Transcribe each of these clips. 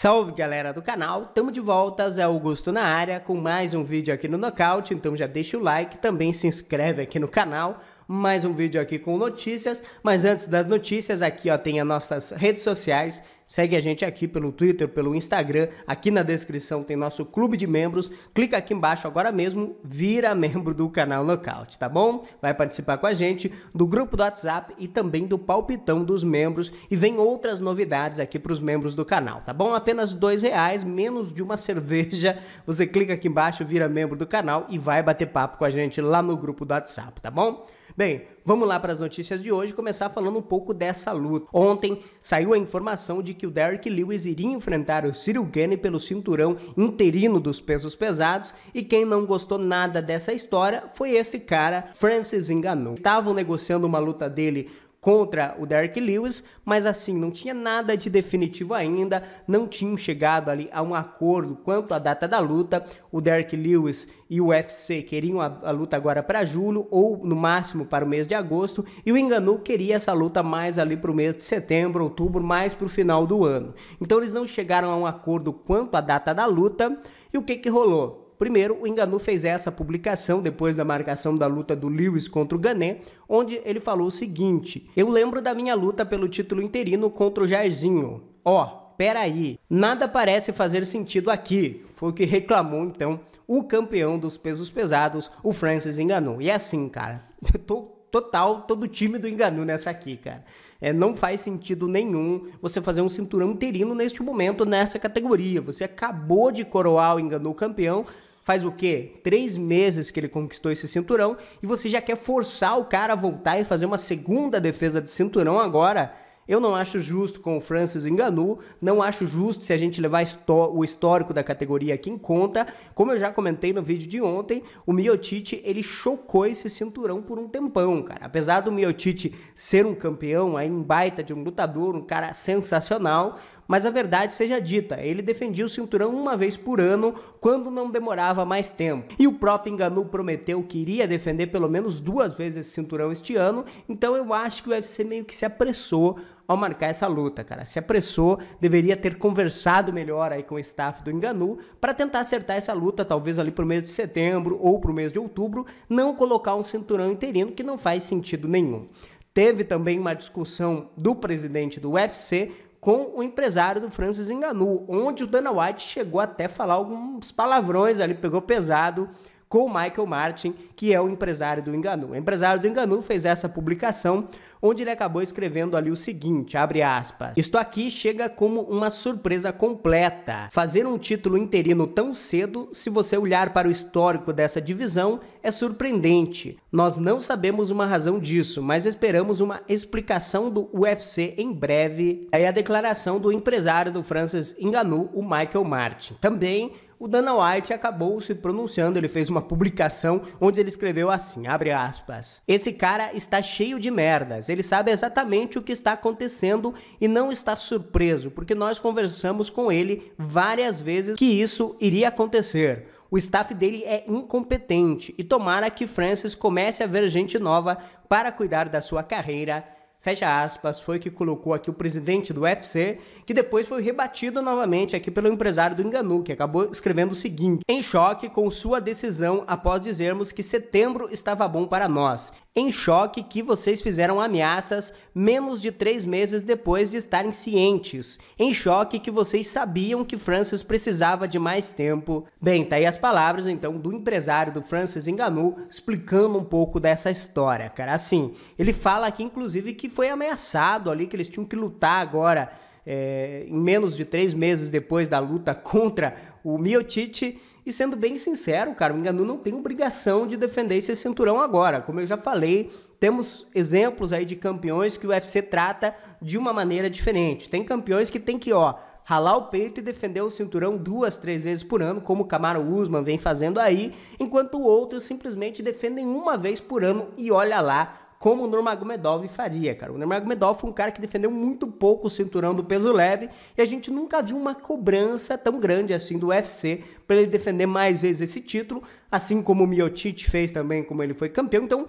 Salve galera do canal, tamo de volta, Zé Augusto na área, com mais um vídeo aqui no Nocaute, então já deixa o like, também se inscreve aqui no canal, mais um vídeo aqui com notícias, mas antes das notícias aqui ó, tem as nossas redes sociais, Segue a gente aqui pelo Twitter, pelo Instagram. Aqui na descrição tem nosso clube de membros. Clica aqui embaixo agora mesmo, vira membro do canal Knockout, tá bom? Vai participar com a gente do grupo do WhatsApp e também do palpitão dos membros. E vem outras novidades aqui para os membros do canal, tá bom? Apenas dois reais, menos de uma cerveja. Você clica aqui embaixo, vira membro do canal e vai bater papo com a gente lá no grupo do WhatsApp, tá bom? Bem, vamos lá para as notícias de hoje, começar falando um pouco dessa luta. Ontem saiu a informação de que o Derek Lewis iria enfrentar o Cyril Gane pelo cinturão interino dos pesos pesados e quem não gostou nada dessa história foi esse cara, Francis Enganou. Estavam negociando uma luta dele contra o Derrick Lewis, mas assim, não tinha nada de definitivo ainda, não tinham chegado ali a um acordo quanto à data da luta. O Derrick Lewis e o UFC queriam a, a luta agora para julho ou no máximo para o mês de agosto, e o Enganou queria essa luta mais ali para o mês de setembro, outubro, mais para o final do ano. Então eles não chegaram a um acordo quanto à data da luta, e o que que rolou? Primeiro, o Enganu fez essa publicação depois da marcação da luta do Lewis contra o Gané, onde ele falou o seguinte: Eu lembro da minha luta pelo título interino contra o Jairzinho. Ó, oh, peraí, nada parece fazer sentido aqui. Foi o que reclamou então o campeão dos pesos pesados, o Francis Enganu. E é assim, cara, eu tô total, todo time do Enganu nessa aqui, cara. É, não faz sentido nenhum você fazer um cinturão interino neste momento, nessa categoria. Você acabou de coroar o enganou campeão, faz o quê? Três meses que ele conquistou esse cinturão e você já quer forçar o cara a voltar e fazer uma segunda defesa de cinturão agora eu não acho justo com o Francis Enganu, não acho justo se a gente levar o histórico da categoria aqui em conta. Como eu já comentei no vídeo de ontem, o Miotite ele chocou esse cinturão por um tempão, cara. Apesar do Miotite ser um campeão, aí um baita de um lutador, um cara sensacional, mas a verdade seja dita, ele defendia o cinturão uma vez por ano quando não demorava mais tempo. E o próprio Enganu prometeu que iria defender pelo menos duas vezes esse cinturão este ano, então eu acho que o UFC meio que se apressou ao marcar essa luta, cara. Se apressou, deveria ter conversado melhor aí com o staff do Enganu para tentar acertar essa luta, talvez ali pro mês de setembro ou pro mês de outubro, não colocar um cinturão interino que não faz sentido nenhum. Teve também uma discussão do presidente do UFC com o empresário do Francis Enganu, onde o Dana White chegou até a falar alguns palavrões ali, pegou pesado com o Michael Martin, que é o empresário do Enganu. O empresário do Enganu fez essa publicação onde ele acabou escrevendo ali o seguinte, abre aspas, Isto aqui chega como uma surpresa completa. Fazer um título interino tão cedo, se você olhar para o histórico dessa divisão, é surpreendente. Nós não sabemos uma razão disso, mas esperamos uma explicação do UFC em breve. Aí a declaração do empresário do Francis enganou o Michael Martin. Também o Dana White acabou se pronunciando, ele fez uma publicação onde ele escreveu assim, abre aspas, Esse cara está cheio de merdas, ele sabe exatamente o que está acontecendo e não está surpreso, porque nós conversamos com ele várias vezes que isso iria acontecer. O staff dele é incompetente e tomara que Francis comece a ver gente nova para cuidar da sua carreira fecha aspas, foi que colocou aqui o presidente do UFC, que depois foi rebatido novamente aqui pelo empresário do Enganu, que acabou escrevendo o seguinte: em choque com sua decisão após dizermos que setembro estava bom para nós em choque que vocês fizeram ameaças menos de três meses depois de estarem cientes, em choque que vocês sabiam que Francis precisava de mais tempo. Bem, tá aí as palavras então do empresário do Francis Enganu explicando um pouco dessa história, cara. Assim, ele fala aqui inclusive que foi ameaçado ali, que eles tinham que lutar agora. É, em menos de três meses depois da luta contra o Miotite. E sendo bem sincero, cara, o Enganu não tem obrigação de defender esse cinturão agora. Como eu já falei, temos exemplos aí de campeões que o UFC trata de uma maneira diferente. Tem campeões que tem que, ó, ralar o peito e defender o cinturão duas, três vezes por ano, como o Camaro Usman vem fazendo aí, enquanto outros simplesmente defendem uma vez por ano e olha lá, como o Nurmagomedov faria, cara. O Nurmagomedov foi um cara que defendeu muito pouco o cinturão do peso leve e a gente nunca viu uma cobrança tão grande assim do UFC para ele defender mais vezes esse título, assim como o Miocic fez também, como ele foi campeão. Então,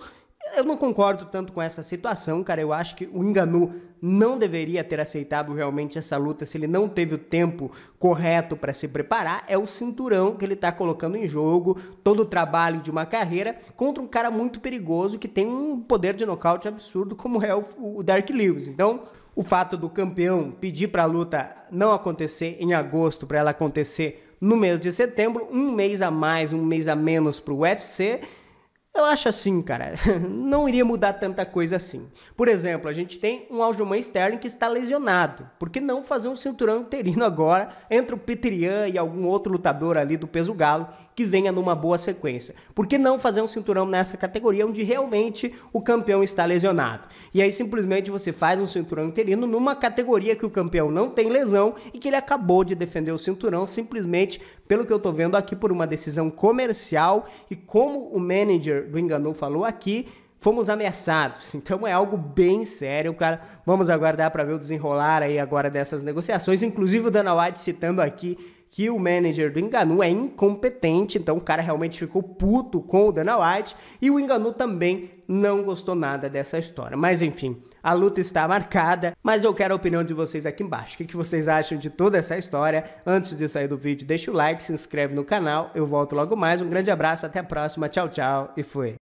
eu não concordo tanto com essa situação, cara. Eu acho que o Enganu não deveria ter aceitado realmente essa luta se ele não teve o tempo correto para se preparar. É o cinturão que ele está colocando em jogo, todo o trabalho de uma carreira contra um cara muito perigoso que tem um poder de nocaute absurdo como é o Dark Lewis. Então, o fato do campeão pedir para a luta não acontecer em agosto, para ela acontecer no mês de setembro, um mês a mais, um mês a menos para o UFC eu acho assim, cara, não iria mudar tanta coisa assim. Por exemplo, a gente tem um Aljamain Sterling que está lesionado. Por que não fazer um cinturão interino agora entre o Petrian e algum outro lutador ali do peso galo que venha numa boa sequência? Por que não fazer um cinturão nessa categoria onde realmente o campeão está lesionado? E aí simplesmente você faz um cinturão interino numa categoria que o campeão não tem lesão e que ele acabou de defender o cinturão simplesmente, pelo que eu estou vendo aqui, por uma decisão comercial e como o manager do Enganou falou aqui, fomos ameaçados. Então é algo bem sério, cara. Vamos aguardar para ver o desenrolar aí agora dessas negociações. Inclusive o Dana White citando aqui que o manager do Enganu é incompetente, então o cara realmente ficou puto com o Dana White e o Enganu também não gostou nada dessa história. Mas enfim, a luta está marcada, mas eu quero a opinião de vocês aqui embaixo. O que vocês acham de toda essa história? Antes de sair do vídeo, deixa o like, se inscreve no canal. Eu volto logo mais. Um grande abraço, até a próxima. Tchau, tchau e fui.